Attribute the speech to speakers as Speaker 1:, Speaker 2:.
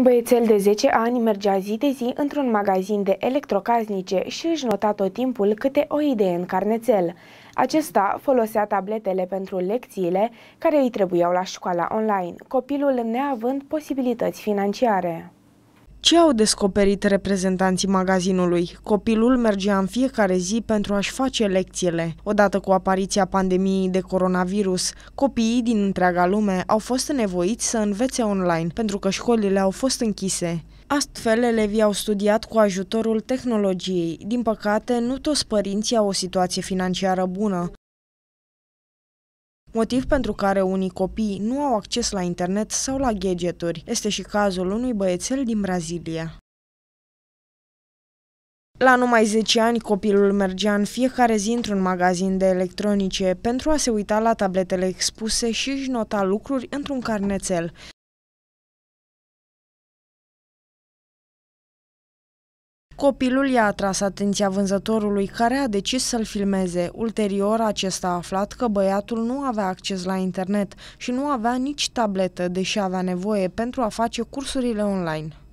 Speaker 1: Un băiețel de 10 ani mergea zi de zi într-un magazin de electrocasnice și își nota tot timpul câte o idee în carnețel. Acesta folosea tabletele pentru lecțiile care îi trebuiau la școala online, copilul neavând posibilități financiare.
Speaker 2: Ce au descoperit reprezentanții magazinului? Copilul mergea în fiecare zi pentru a-și face lecțiile. Odată cu apariția pandemiei de coronavirus, copiii din întreaga lume au fost nevoiți să învețe online pentru că școlile au fost închise. Astfel, elevii au studiat cu ajutorul tehnologiei. Din păcate, nu toți părinții au o situație financiară bună, motiv pentru care unii copii nu au acces la internet sau la gadgeturi. Este și cazul unui băiețel din Brazilia. La numai 10 ani, copilul mergea în fiecare zi într-un magazin de electronice pentru a se uita la tabletele expuse și își nota lucruri într-un carnețel.
Speaker 3: Copilul i-a atras atenția
Speaker 2: vânzătorului care a decis să-l filmeze. Ulterior, acesta a aflat că băiatul nu avea acces la internet și nu avea nici tabletă, deși avea nevoie pentru a face
Speaker 3: cursurile online.